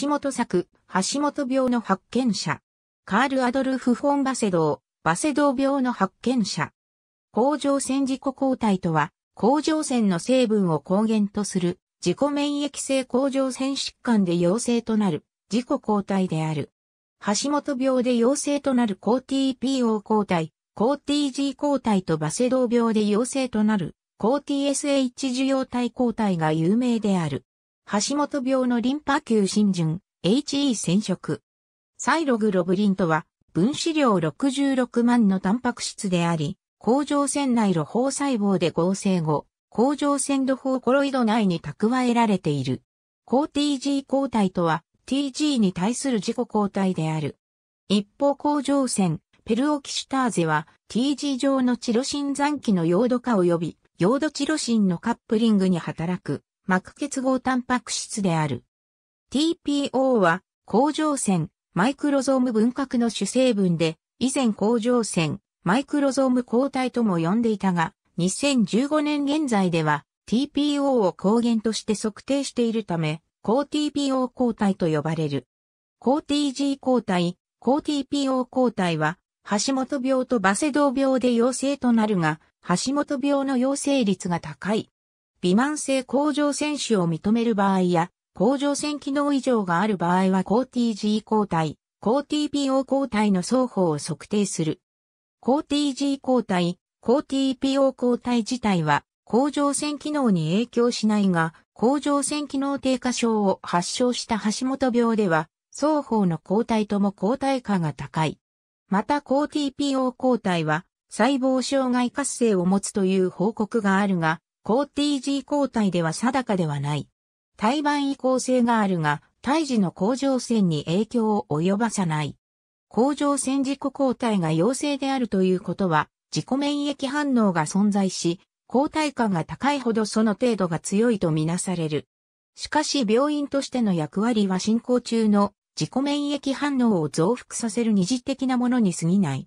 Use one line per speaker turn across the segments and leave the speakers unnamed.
橋本作、橋本病の発見者。カール・アドルフ・フォン・バセドー、バセドー病の発見者。甲状腺自己抗体とは、甲状腺の成分を抗原とする、自己免疫性甲状腺疾患で陽性となる、自己抗体である。橋本病で陽性となる抗 TPO 抗体、抗 TG 抗体とバセドー病で陽性となる、抗 TSH 受容体抗体が有名である。橋本病のリンパ球浸潤、HE 染色。サイログロブリンとは、分子量66万のタンパク質であり、甲状腺内露胞細胞で合成後、甲状腺土胞コロイド内に蓄えられている。抗 TG 抗体とは、TG に対する自己抗体である。一方甲状腺、ペルオキシターゼは、TG 上のチロシン残機の溶度化及び、溶度チロシンのカップリングに働く、膜結合タンパク質である。TPO は、甲状腺、マイクロゾーム分核の主成分で、以前甲状腺、マイクロゾーム抗体とも呼んでいたが、2015年現在では、TPO を抗原として測定しているため、抗 TPO 抗体と呼ばれる。抗 TG 抗体、抗 TPO 抗体は、橋本病とバセドウ病で陽性となるが、橋本病の陽性率が高い微慢性甲状腺腫を認める場合や、甲状腺機能異常がある場合は抗 TG 抗体、抗 TPO 抗体の双方を測定する。抗 TG 抗体、抗 TPO 抗体自体は、甲状腺機能に影響しないが、甲状腺機能低下症を発症した橋本病では、双方の抗体とも抗体価が高い。また抗 TPO 抗体は、細胞障害活性を持つという報告があるが、抗 TG 抗体では定かではない。胎盤移行性があるが、胎児の甲状腺に影響を及ばさない。甲状腺自己抗体が陽性であるということは、自己免疫反応が存在し、抗体価が高いほどその程度が強いとみなされる。しかし病院としての役割は進行中の自己免疫反応を増幅させる二次的なものに過ぎない。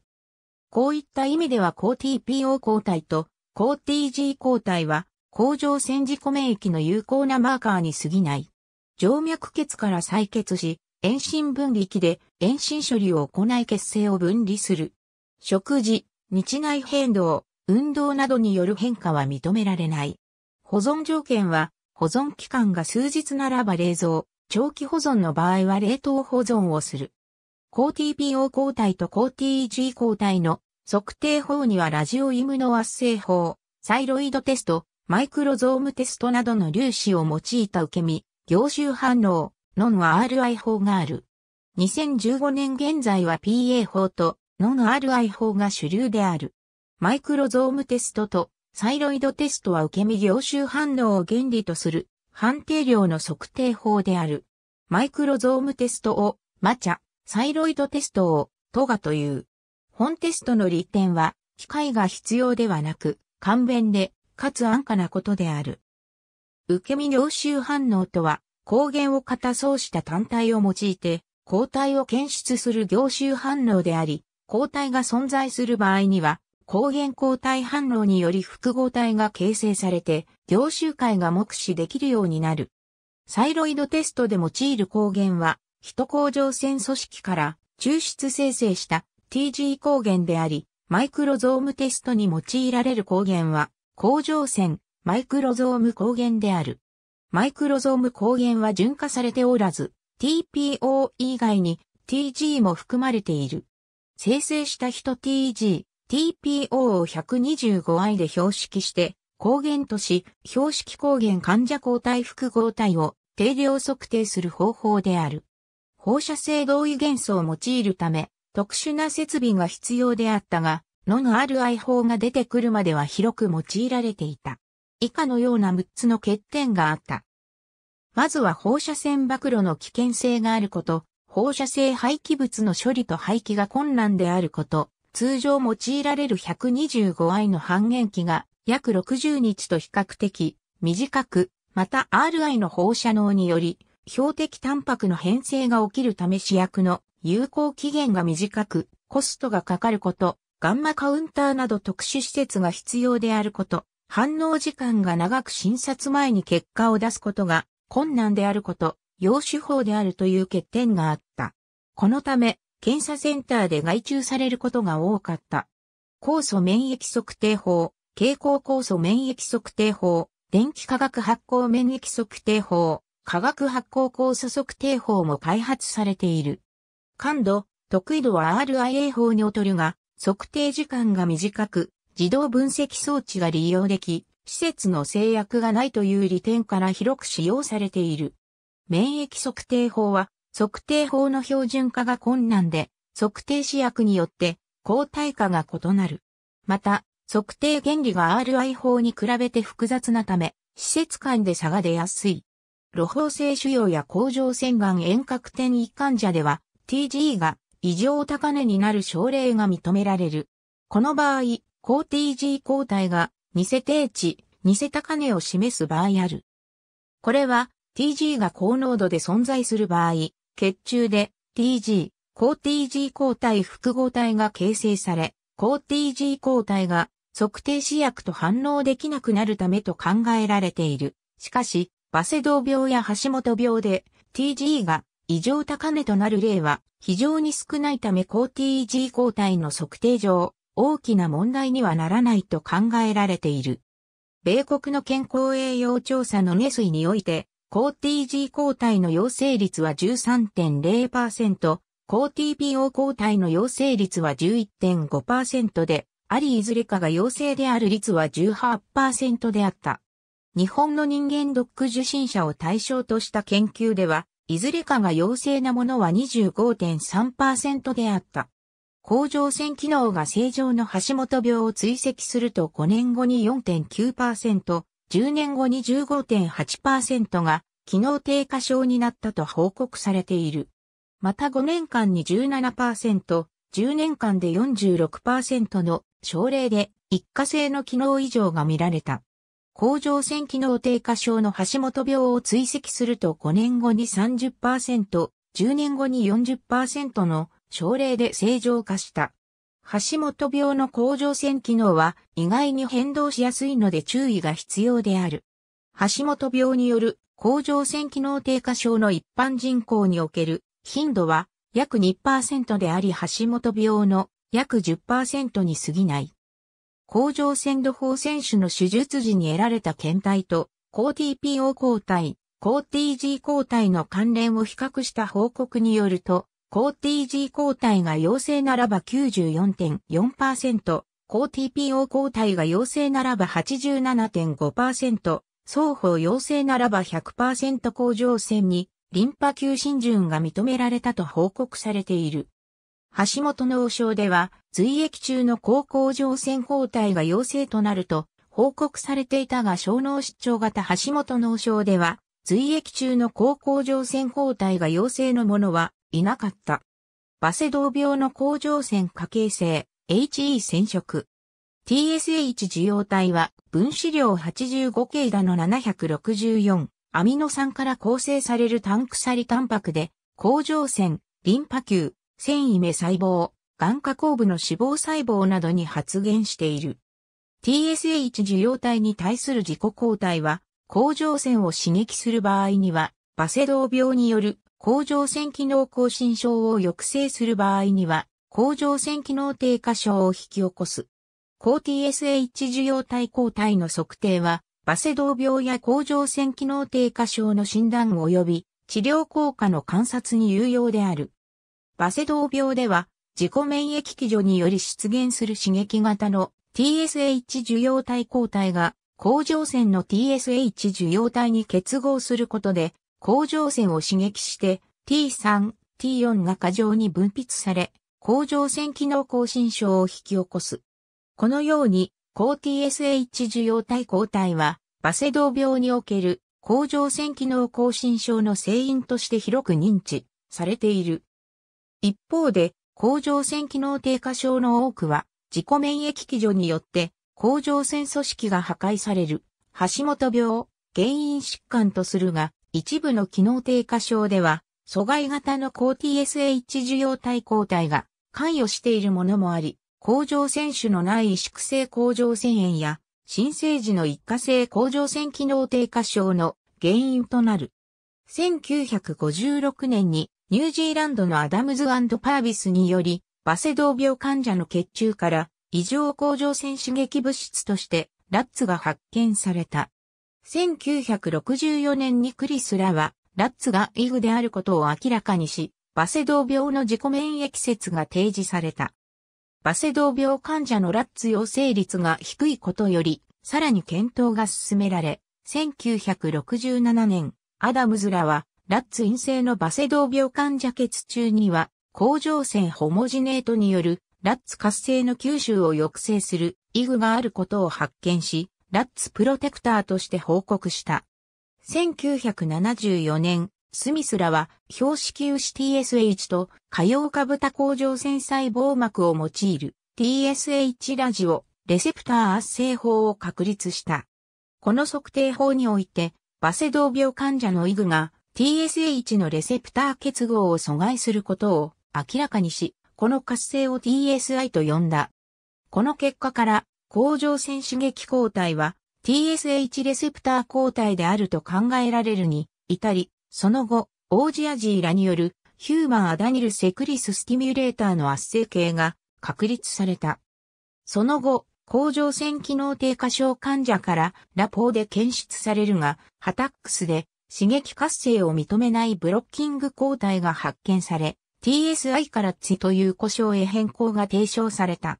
こういった意味では抗 TPO 抗体と抗 TG 抗体は甲状腺自己免疫の有効なマーカーに過ぎない。静脈血から採血し、遠心分離器で遠心処理を行い血清を分離する。食事、日内変動、運動などによる変化は認められない。保存条件は、保存期間が数日ならば冷蔵、長期保存の場合は冷凍保存をする。抗 TPO 抗体と抗 TEG 抗体の測定法にはラジオイムノ圧性法、サイロイドテスト、マイクロゾームテストなどの粒子を用いた受け身、凝集反応、ノン RI 法がある。2015年現在は PA 法とノン RI 法が主流である。マイクロゾームテストとサイロイドテストは受け身凝集反応を原理とする判定量の測定法である。マイクロゾームテストをマチャ、サイロイドテストをトガという。本テストの利点は機械が必要ではなく、簡便でかつ安価なことである。受け身凝集反応とは、抗原を型そうした単体を用いて、抗体を検出する凝集反応であり、抗体が存在する場合には、抗原抗体反応により複合体が形成されて、凝集解が目視できるようになる。サイロイドテストで用いる抗原は、人甲状腺組織から抽出生成した TG 抗原であり、マイクロゾームテストに用いられる抗原は、甲状腺、マイクロゾーム抗原である。マイクロゾーム抗原は純化されておらず、TPO 以外に TG も含まれている。生成した人 TG、TPO を 125i で標識して、抗原とし、標識抗原患者抗体複合体を定量測定する方法である。放射性同位元素を用いるため、特殊な設備が必要であったが、ノン RI 法が出てくるまでは広く用いられていた。以下のような6つの欠点があった。まずは放射線暴露の危険性があること、放射性廃棄物の処理と廃棄が困難であること、通常用いられる 125i の半減期が約60日と比較的短く、また RI の放射能により標的タンパクの変性が起きるため試薬の有効期限が短く、コストがかかること、ガンマカウンターなど特殊施設が必要であること、反応時間が長く診察前に結果を出すことが困難であること、要手法であるという欠点があった。このため、検査センターで外注されることが多かった。酵素免疫測定法、蛍光酵素免疫測定法、電気化学発酵免疫測定法、化学発酵酵素測定法も開発されている。感度、得意度は RIA 法に劣るが、測定時間が短く、自動分析装置が利用でき、施設の制約がないという利点から広く使用されている。免疫測定法は、測定法の標準化が困難で、測定試薬によって抗体化が異なる。また、測定原理が RI 法に比べて複雑なため、施設間で差が出やすい。露方性腫瘍や甲状腺がん遠隔転移患者では、TG が異常高値になる症例が認められる。この場合、抗 TG 抗体が偽定値、偽高値を示す場合ある。これは TG が高濃度で存在する場合、血中で TG、抗 TG 抗体複合体が形成され、抗 TG 抗体が測定試薬と反応できなくなるためと考えられている。しかし、バセドウ病や橋本病で TG が異常高値となる例は非常に少ないため抗 t g 抗体の測定上、大きな問題にはならないと考えられている。米国の健康栄養調査のネスイにおいて、抗 TG 抗体の陽性率は13.0%、抗 TPO 抗体の陽性率は11.5%で、ありいずれかが陽性である率は18%であった。日本の人間ドック受診者を対象とした研究では、いずれかが陽性なものは25.3%であった。甲状腺機能が正常の橋本病を追跡すると5年後に4.9%、10年後に15.8%が機能低下症になったと報告されている。また5年間に17%、10年間で46%の症例で一過性の機能異常が見られた。甲状腺機能低下症の橋本病を追跡すると5年後に30%、10年後に40%の症例で正常化した。橋本病の甲状腺機能は意外に変動しやすいので注意が必要である。橋本病による甲状腺機能低下症の一般人口における頻度は約2%であり橋本病の約10%に過ぎない。甲状腺土方選手の手術時に得られた検体と、抗 TPO 抗体、抗 TG 抗体の関連を比較した報告によると、抗 TG 抗体が陽性ならば94.4%、抗 TPO 抗体が陽性ならば87.5%、双方陽性ならば100%甲状腺にリンパ球浸潤が認められたと報告されている。橋本の王将では、随役中の高校乗船交代が陽性となると、報告されていたが小脳失調型橋本の王将では、随役中の高校乗船交代が陽性のものはいなかった。バセドウ病の甲状腺下形成、HE 染色。TSH 受容体は分子量85系だの764、アミノ酸から構成されるタンクサリタンパクで、甲状腺、リンパ球、繊維目細胞、眼下後部の脂肪細胞などに発現している。TSH 受容体に対する自己抗体は、甲状腺を刺激する場合には、バセドウ病による甲状腺機能亢進症を抑制する場合には、甲状腺機能低下症を引き起こす。抗 TSH 受容体抗体の測定は、バセドウ病や甲状腺機能低下症の診断及び治療効果の観察に有用である。バセドウ病では、自己免疫基準により出現する刺激型の TSH 受容体抗体が、甲状腺の TSH 受容体に結合することで、甲状腺を刺激して T3、T4 が過剰に分泌され、甲状腺機能亢進症を引き起こす。このように、抗 TSH 受容体抗体は、バセドウ病における甲状腺機能亢進症の成因として広く認知されている。一方で、甲状腺機能低下症の多くは、自己免疫基準によって、甲状腺組織が破壊される、橋本病を原因疾患とするが、一部の機能低下症では、阻害型の抗 TSH 受容体抗体が関与しているものもあり、甲状腺種のない萎縮性甲状腺炎や、新生児の一過性甲状腺機能低下症の原因となる。1956年にニュージーランドのアダムズパービスにより、バセドウ病患者の血中から異常甲状腺刺激物質としてラッツが発見された。1964年にクリスらは、ラッツがイグであることを明らかにし、バセドウ病の自己免疫説が提示された。バセドウ病患者のラッツ陽性率が低いことより、さらに検討が進められ、1967年、アダムズらは、ラッツ陰性のバセドウ病患者血中には、甲状腺ホモジネートによるラッツ活性の吸収を抑制するイグがあることを発見し、ラッツプロテクターとして報告した。1974年、スミスらは標識牛 TSH と可用化豚甲状腺細胞膜を用いる TSH ラジオレセプター圧生法を確立した。この測定法において、バセドウ病患者のイグが TSH のレセプター結合を阻害することを明らかにし、この活性を TSI と呼んだ。この結果から、甲状腺刺激抗体は TSH レセプター抗体であると考えられるに至り、その後、オージアジーらによるヒューマンアダニルセクリススティミュレーターの圧生系が確立された。その後、甲状腺機能低下症患者からラポーで検出されるが、ハタックスで刺激活性を認めないブロッキング抗体が発見され、TSI から血という故障へ変更が提唱された。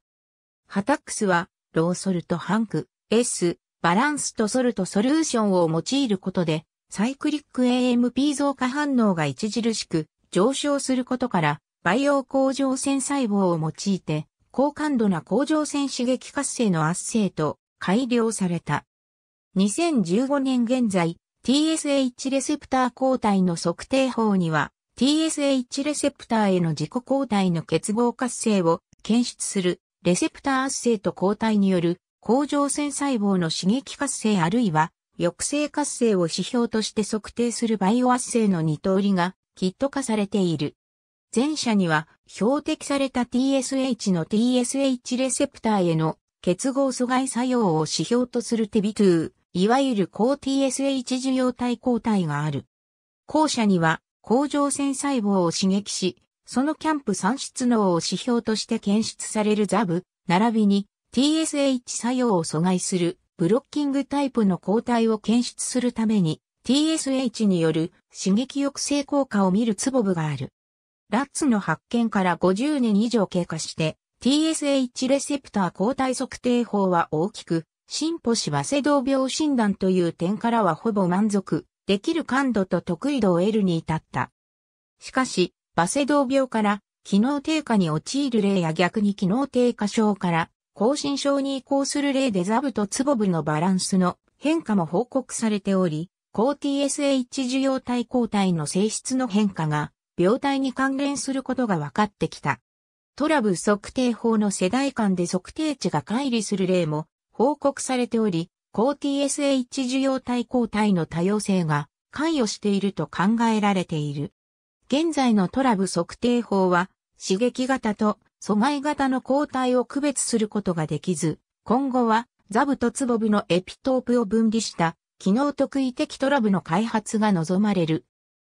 ハタックスは、ローソルトハンク、S、バランスとソルトソリューションを用いることで、サイクリック AMP 増加反応が著しく上昇することから、培養甲状腺細胞を用いて、高感度な甲状腺刺激活性の圧性と改良された。2015年現在、TSH レセプター抗体の測定法には、TSH レセプターへの自己抗体の結合活性を検出するレセプター圧性と抗体による甲状腺細胞の刺激活性あるいは抑制活性を指標として測定するバイオ圧性の二通りがキット化されている。前者には標的された TSH の TSH レセプターへの結合阻害作用を指標とするテビトゥー、いわゆる抗 TSH 受容体抗体がある。後者には、甲状腺細胞を刺激し、そのキャンプ産出能を指標として検出されるザブ、並びに TSH 作用を阻害するブロッキングタイプの抗体を検出するために TSH による刺激抑制効果を見るツボブがある。ラッツの発見から50年以上経過して TSH レセプター抗体測定法は大きく進歩しセドウ病診断という点からはほぼ満足できる感度と得意度を得るに至った。しかし、バセドウ病から機能低下に陥る例や逆に機能低下症から更新症に移行する例でザブとツボブのバランスの変化も報告されており、抗 TSH 受容体抗体の性質の変化が病態に関連することが分かってきた。トラブ測定法の世代間で測定値が乖離する例も報告されており、抗 TSH 受容体抗体の多様性が関与していると考えられている。現在のトラブ測定法は、刺激型と阻害型の抗体を区別することができず、今後はザブとツボブのエピトープを分離した機能特異的トラブの開発が望まれる。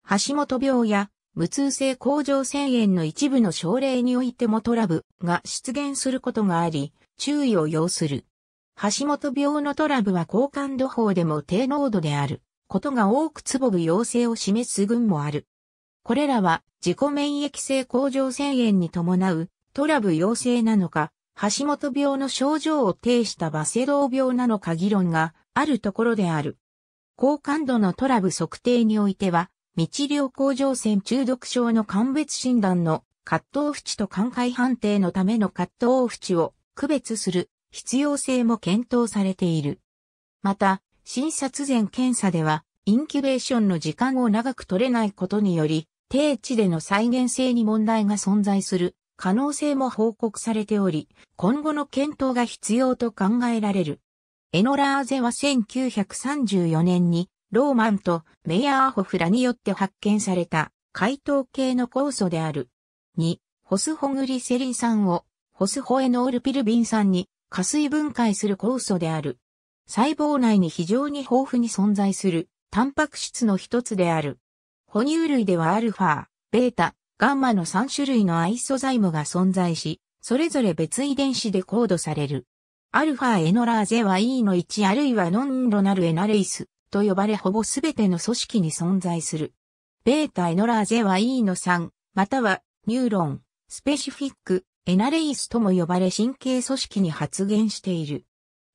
橋本病や無痛性甲状腺炎の一部の症例においてもトラブが出現することがあり、注意を要する。橋本病のトラブは高感度法でも低濃度であることが多くつぼぶ陽性を示す群もある。これらは自己免疫性甲状腺炎に伴うトラブ陽性なのか、橋本病の症状を呈したバセドウ病なのか議論があるところである。高感度のトラブ測定においては、未治療甲状腺中毒症の鑑別診断の葛藤縁と寛解判定のための葛藤縁を区別する必要性も検討されている。また、診察前検査では、インキュベーションの時間を長く取れないことにより、低地での再現性に問題が存在する可能性も報告されており、今後の検討が必要と考えられる。エノラーゼは1934年にローマンとメヤーホフラによって発見された解糖系の酵素である。2、ホスホグリセリン酸をホスホエノールピルビン酸に加水分解する酵素である。細胞内に非常に豊富に存在する、タンパク質の一つである。哺乳類ではアルファ、ベータ、ガンマの3種類のアイソザイムが存在し、それぞれ別遺伝子でコードされる。アルファエノラーゼは E の1あるいはノンロナルエナレイスと呼ばれほぼすべての組織に存在する。ベータエノラーゼは E の3、またはニューロン、スペシフィック、エナレイスとも呼ばれ神経組織に発現している。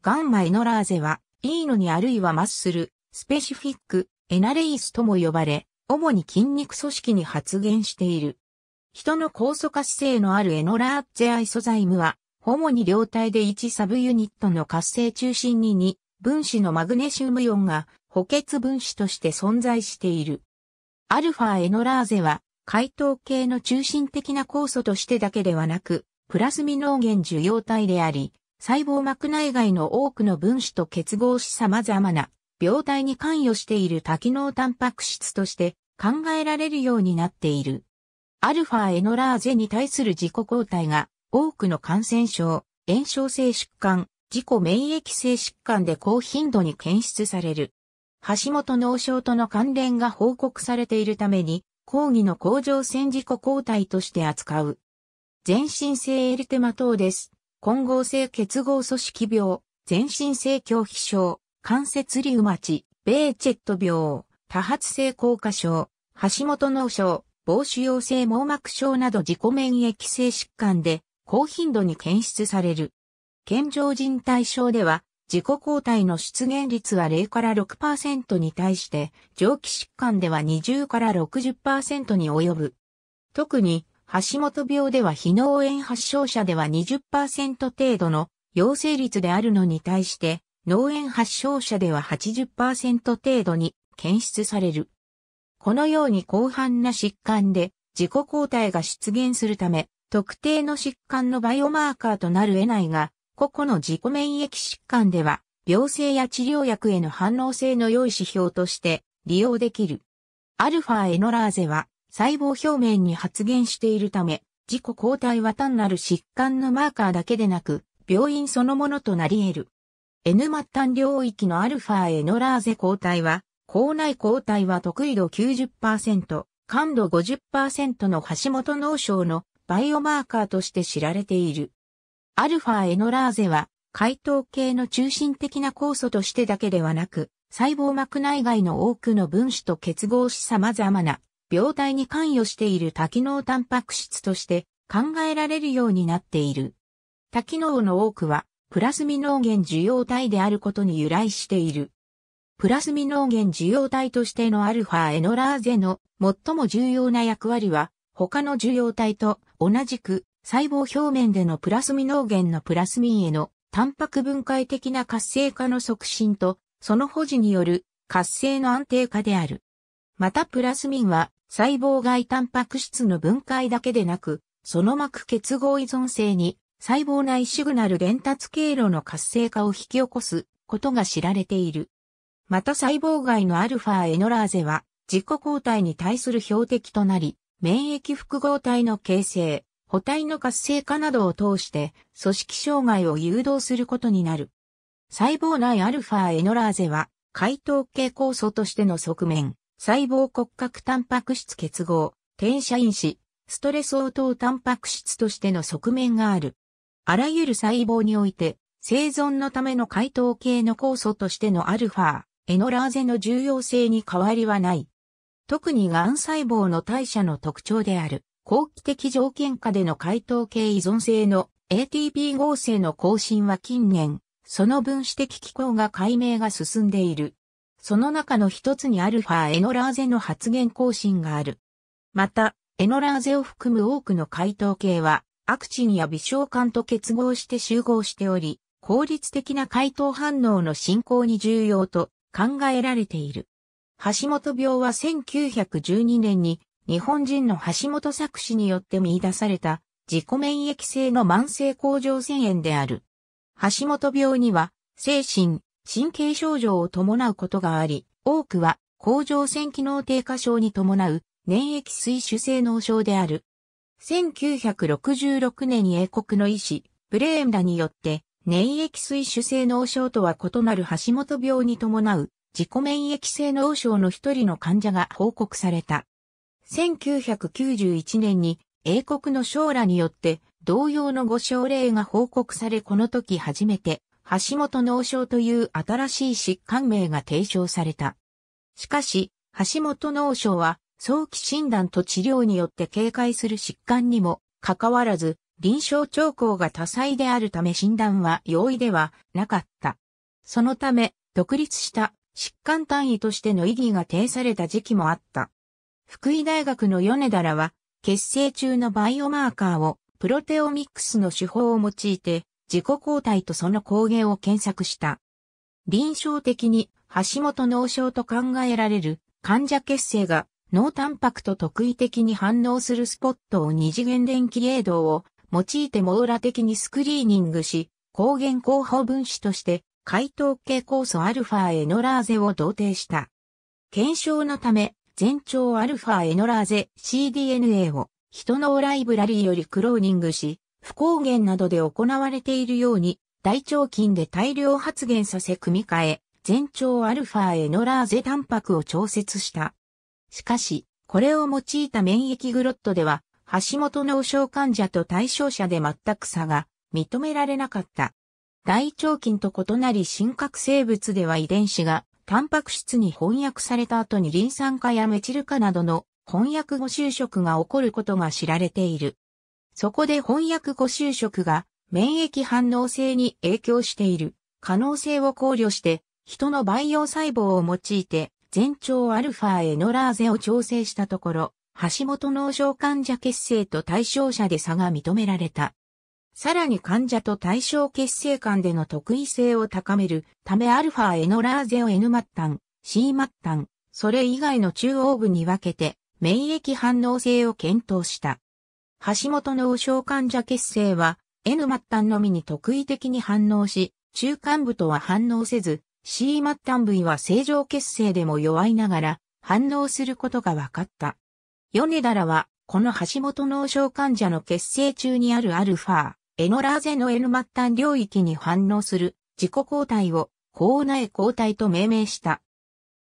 ガンマエノラーゼは、イーノにあるいはマッスル、スペシフィック、エナレイスとも呼ばれ、主に筋肉組織に発現している。人の酵素活性のあるエノラーゼアイソザイムは、主に両体で1サブユニットの活性中心に2分子のマグネシウムイオンが補欠分子として存在している。アルファエノラーゼは解糖系の中心的な酵素としてだけではなく、プラスミ脳原受容体であり、細胞膜内外の多くの分子と結合し様々な病態に関与している多機能タンパク質として考えられるようになっている。アルファエノラーゼに対する自己抗体が多くの感染症、炎症性疾患、自己免疫性疾患で高頻度に検出される。橋本脳症との関連が報告されているために、抗議の甲状腺自己抗体として扱う。全身性エリテマ等です。混合性結合組織病、全身性恐怖症、関節リウマチ、ベーチェット病、多発性硬化症、橋本脳症、防腫瘍性網膜症など自己免疫性疾患で高頻度に検出される。健常人対象では自己抗体の出現率は0から6%に対して、上気疾患では20から60%に及ぶ。特に、橋本病では非脳炎発症者では20%程度の陽性率であるのに対して、脳炎発症者では80%程度に検出される。このように広範な疾患で自己抗体が出現するため、特定の疾患のバイオマーカーとなる得ないが個々の自己免疫疾患では、病性や治療薬への反応性の良い指標として利用できる。アルファエノラーゼは細胞表面に発現しているため、自己抗体は単なる疾患のマーカーだけでなく、病院そのものとなり得る。N 末端領域のアルファエノラーゼ抗体は、口内抗体は得意度90%、感度50%の橋本脳症のバイオマーカーとして知られている。アルファエノラーゼは、解糖系の中心的な酵素としてだけではなく、細胞膜内外の多くの分子と結合し様々な病態に関与している多機能タンパク質として考えられるようになっている。多機能の多くは、プラスミノーゲン受容体であることに由来している。プラスミノーゲン受容体としてのアルファエノラーゼの最も重要な役割は、他の受容体と同じく細胞表面でのプラスミゲ源のプラスミンへのタンパク分解的な活性化の促進と、その保持による活性の安定化である。またプラスミンは細胞外タンパク質の分解だけでなく、その膜結合依存性に細胞内シグナル伝達経路の活性化を引き起こすことが知られている。また細胞外のアルファエノラーゼは自己抗体に対する標的となり、免疫複合体の形成、補体の活性化などを通して組織障害を誘導することになる。細胞内アルファエノラーゼは解糖系酵素としての側面、細胞骨格タンパク質結合、転写因子、ストレス応答タンパク質としての側面がある。あらゆる細胞において生存のための解凍系の酵素としてのアルファ、エノラーゼの重要性に変わりはない。特に癌細胞の代謝の特徴である。後期的条件下での解凍系依存性の ATP 合成の更新は近年、その分子的機構が解明が進んでいる。その中の一つにアルファエノラーゼの発現更新がある。また、エノラーゼを含む多くの解凍系は、アクチンや微小管と結合して集合しており、効率的な解凍反応の進行に重要と考えられている。橋本病は1912年に日本人の橋本作詞によって見出された自己免疫性の慢性甲状腺炎である。橋本病には精神、神経症状を伴うことがあり、多くは甲状腺機能低下症に伴う粘液水腫性脳症である。1966年に英国の医師、ブレーンらによって粘液水腫性脳症とは異なる橋本病に伴う自己免疫性脳症の一人の患者が報告された。1991年に英国の将来によって同様のご症例が報告されこの時初めて橋本脳症という新しい疾患名が提唱された。しかし、橋本脳症は早期診断と治療によって警戒する疾患にもかかわらず臨床兆候が多彩であるため診断は容易ではなかった。そのため、独立した疾患単位としての意義が呈された時期もあった。福井大学の米田らは、血清中のバイオマーカーをプロテオミックスの手法を用いて、自己抗体とその抗原を検索した。臨床的に、橋本脳症と考えられる患者血清が脳タンパクと特異的に反応するスポットを二次元電気映動を用いて網羅的にスクリーニングし、抗原候補分子として解糖系酵素 α へのラーゼを同定した。検証のため、全長アルファエノラーゼ cDNA を人のライブラリーよりクローニングし、不抗原などで行われているように、大腸菌で大量発現させ組み替え、全長アルファエノラーゼタンパクを調節した。しかし、これを用いた免疫グロットでは、橋本脳症患者と対象者で全く差が認められなかった。大腸菌と異なり真核生物では遺伝子がタンパク質に翻訳された後にリン酸化やメチル化などの翻訳後就職が起こることが知られている。そこで翻訳後就職が免疫反応性に影響している可能性を考慮して、人の培養細胞を用いて全長アルファエノラーゼを調整したところ、橋本脳症患者血清と対象者で差が認められた。さらに患者と対象血清間での特異性を高めるためアルファエノラーゼを N 末端、C 末端、それ以外の中央部に分けて免疫反応性を検討した。橋本の症患者血清は N 末端のみに特異的に反応し、中間部とは反応せず、C 末端部位は正常血清でも弱いながら反応することが分かった。米田らは、この橋本脳症患者の血清中にあるアルファ、エノラーゼの N 末端領域に反応する自己抗体を口内抗体と命名した。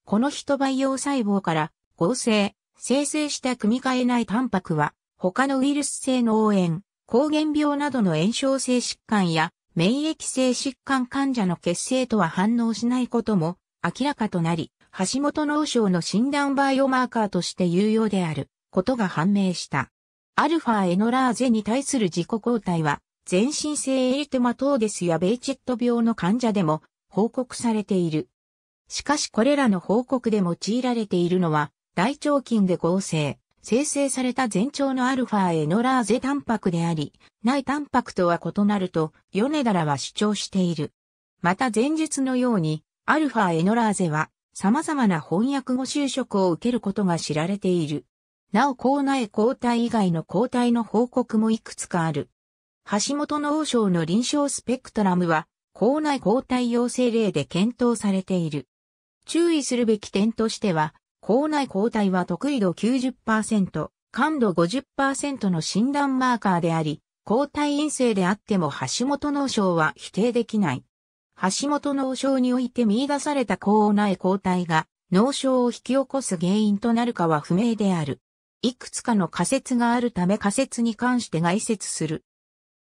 この人培養細胞から合成、生成した組み換えないタンパクは他のウイルス性の応援、抗原病などの炎症性疾患や免疫性疾患患者の血清とは反応しないことも明らかとなり、橋本脳症の診断バイオマーカーとして有用であることが判明した。アルファエノラーゼに対する自己抗体は全身性エリトマトーデスやベイチェット病の患者でも報告されている。しかしこれらの報告で用いられているのは、大腸菌で合成、生成された前腸のアルファエノラーゼタンパクであり、ないタンパクとは異なると、ヨネダラは主張している。また前述のように、アルファエノラーゼは、様々な翻訳後就職を受けることが知られている。なお、口内抗体以外の抗体の報告もいくつかある。橋本脳症の臨床スペクトラムは、口内抗体陽性例で検討されている。注意するべき点としては、口内抗体は得意度90%、感度50%の診断マーカーであり、抗体陰性であっても橋本脳症は否定できない。橋本脳症において見出された口内抗体が脳症を引き起こす原因となるかは不明である。いくつかの仮説があるため仮説に関して外説する。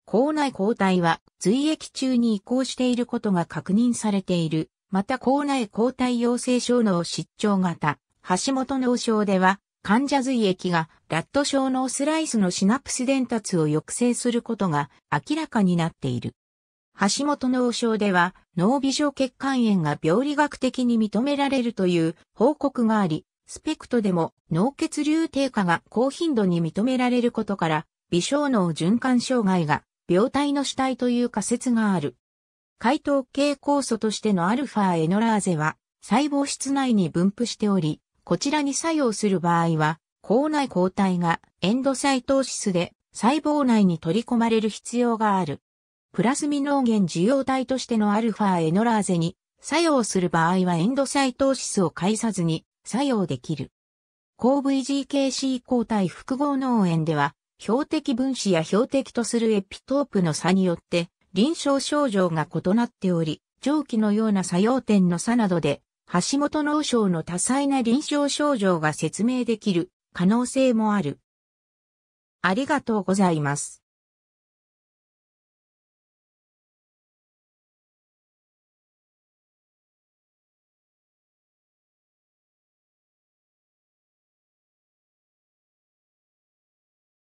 口内抗体は髄液中に移行していることが確認されている。また口内抗体陽性症脳失調型、橋本脳症では、患者髄液がラット症脳スライスのシナプス伝達を抑制することが明らかになっている。橋本脳症では脳微小血管炎が病理学的に認められるという報告があり、スペクトでも脳血流低下が高頻度に認められることから、微小脳循環障害が病体の主体という仮説がある。解糖系酵素としてのアルファエノラーゼは細胞質内に分布しており、こちらに作用する場合は、口内抗体がエンドサイトーシスで細胞内に取り込まれる必要がある。プラスミノーゲン受容体としてのアルファエノラーゼに作用する場合はエンドサイトーシスを介さずに作用できる。抗 VGKC 抗体複合脳炎では標的分子や標的とするエピトープの差によって、臨床症状が異なっており、上記のような作用点の差などで、橋本脳症の多彩な臨床症状が説明できる可能性もある。ありがとうございます。